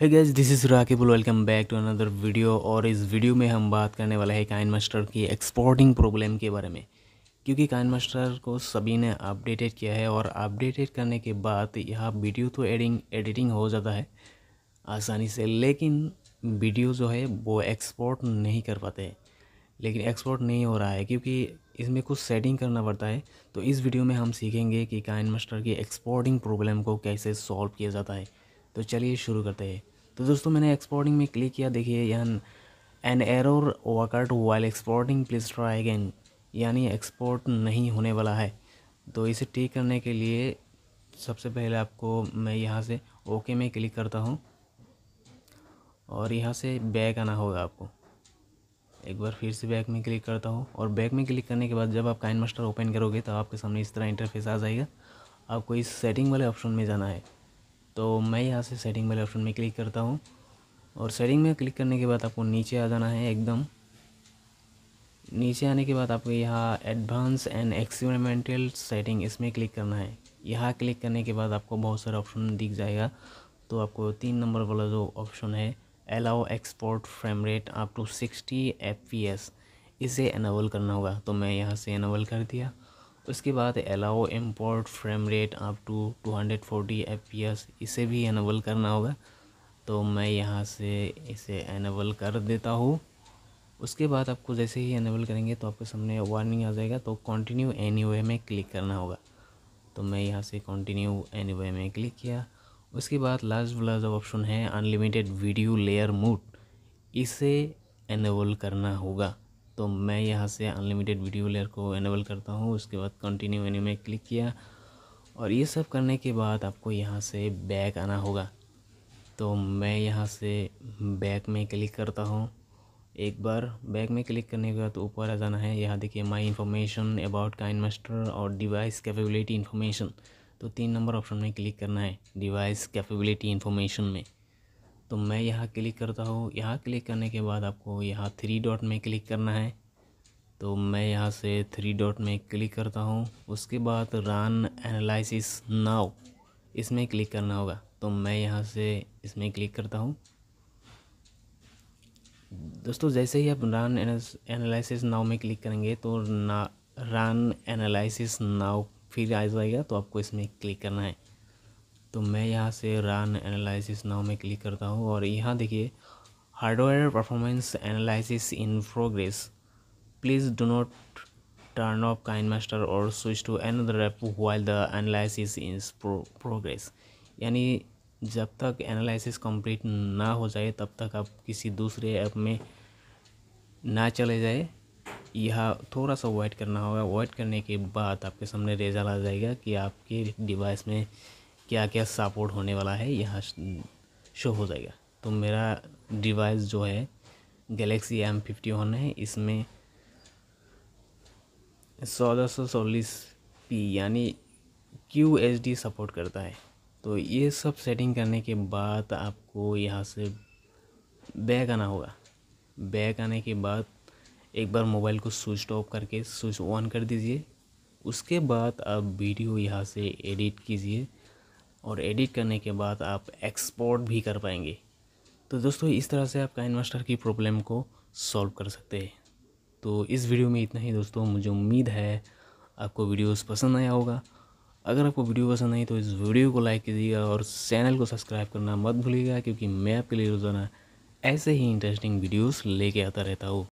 है guys this is Rakebul welcome back to another video और इस वीडियो में हम बात करने वाले हैं काइन मास्टर की एक्सपोर्टिंग प्रॉब्लम के बारे में क्योंकि काइन मास्टर को सभी ने अपडेटेड किया है और अपडेटेड करने के बाद यहाँ वीडियो तो एडिंग एडिटिंग हो जाता है आसानी से लेकिन वीडियो जो है वो एक्सपोर्ट नहीं कर पाते हैं लेकिन एक्सपोर्ट नहीं हो रहा है क्योंकि इसमें कुछ सेटिंग करना पड़ता है तो इस वीडियो में हम सीखेंगे कि काइन मास्टर की एक्सपोर्टिंग प्रॉब्लम को कैसे सॉल्व किया जाता है तो चलिए शुरू करते हैं तो दोस्तों मैंने एक्सपोर्टिंग में क्लिक किया देखिए यहाँ an error workout while exporting please try again यानी एक्सपोर्ट नहीं होने वाला है तो इसे ठीक करने के लिए सबसे पहले आपको मैं यहाँ से ओके में क्लिक करता हूँ और यहाँ से बैक आना होगा आपको एक बार फिर से बैक में क्लिक करता हूँ और बैक में क्लिक करने के बाद जब आप काइन मास्टर ओपन करोगे तो आपके सामने इस तरह इंटरफेस आ जाएगा आपको इस सेटिंग वाले ऑप्शन में जाना है तो मैं यहाँ से सेटिंग वाले ऑप्शन में क्लिक करता हूँ और सेटिंग में क्लिक करने के बाद आपको नीचे आ जाना है एकदम नीचे आने के बाद आपको यहाँ एडवांस एंड एक्सपेरिमेंटल सेटिंग इसमें क्लिक करना है यहाँ क्लिक करने के बाद आपको बहुत सारे ऑप्शन दिख जाएगा तो आपको तीन नंबर वाला जो ऑप्शन है allow export frame rate up to sixty F इसे एनावल करना होगा तो मैं यहाँ से एनावल कर दिया उसके बाद allow import frame rate up to 240 S इसे भी एनेबल करना होगा तो मैं यहाँ से इसे एनेबल कर देता हूँ उसके बाद आपको जैसे ही एनेबल करेंगे तो आपके सामने वार्निंग आ जाएगा तो कंटिन्यू एनी में क्लिक करना होगा तो मैं यहाँ से कंटिन्यू एनी में क्लिक किया उसके बाद लास्ट वाला जो ऑप्शन है अनलिमिटेड वीडियो लेयर मूड इसे एनेबल करना होगा तो मैं यहाँ से अनलिमिटेड वीडियो लेयर को एनेबल करता हूँ उसके बाद कंटिन्यू एनी में क्लिक किया और ये सब करने के बाद आपको यहाँ से बैक आना होगा तो मैं यहाँ से बैक में क्लिक करता हूँ एक बार बैक में क्लिक करने के बाद ऊपर आ जाना है यहाँ देखिए my information about KineMaster और डिवाइस कैपेबिलिटी इन्फॉर्मेशन तो तीन नंबर ऑप्शन में क्लिक करना है डिवाइस कैपेबिलिटी इन्फॉर्मेशन में तो मैं यहाँ क्लिक करता हूँ यहाँ क्लिक करने के बाद आपको यहाँ थ्री डॉट में क्लिक करना है तो मैं यहाँ से थ्री डॉट में क्लिक करता हूँ उसके बाद रन एनालिसिस नाउ इसमें क्लिक करना होगा तो मैं यहाँ से इसमें क्लिक करता हूँ दोस्तों जैसे ही आप रन एनालिसिस नाव में क्लिक करेंगे तो ना रन एनालिसिस नाव फिर आ जाएगा तो आपको इसमें क्लिक करना है तो मैं यहाँ से रन एनालिसिस नाव में क्लिक करता हूँ और यहाँ देखिए hardware performance analysis in progress please do not turn off kindmaster or switch to another app while the analysis is in progress यानी जब तक एनालिसिस कंप्लीट ना हो जाए तब तक आप किसी दूसरे ऐप में ना चले जाए यह थोड़ा सा वेट करना होगा वेट करने के बाद आपके सामने रिजल्ट आ जाएगा कि आपके डिवाइस में क्या क्या सपोर्ट होने वाला है यहाँ शो हो जाएगा तो मेरा डिवाइस जो है गैलेक्सी एम फिफ्टी वन है इसमें चौदह सौ चौलीस पी यानी क्यू एच डी सपोर्ट करता है तो ये सब सेटिंग करने के बाद आपको यहाँ से बैक आना होगा बैक आने के बाद एक बार मोबाइल को स्विच ऑफ करके स्विच ऑन कर दीजिए उसके बाद आप वीडियो यहाँ से एडिट कीजिए और एडिट करने के बाद आप एक्सपोर्ट भी कर पाएंगे तो दोस्तों इस तरह से आपका इन्वेस्टर की प्रॉब्लम को सॉल्व कर सकते हैं तो इस वीडियो में इतना ही दोस्तों मुझे उम्मीद है आपको वीडियोस पसंद आया होगा अगर आपको वीडियो पसंद आई तो इस वीडियो को लाइक कीजिएगा और चैनल को सब्सक्राइब करना मत भूलिएगा क्योंकि मैं आपके लिए रोज़ाना ऐसे ही इंटरेस्टिंग वीडियोस लेके आता रहता हूँ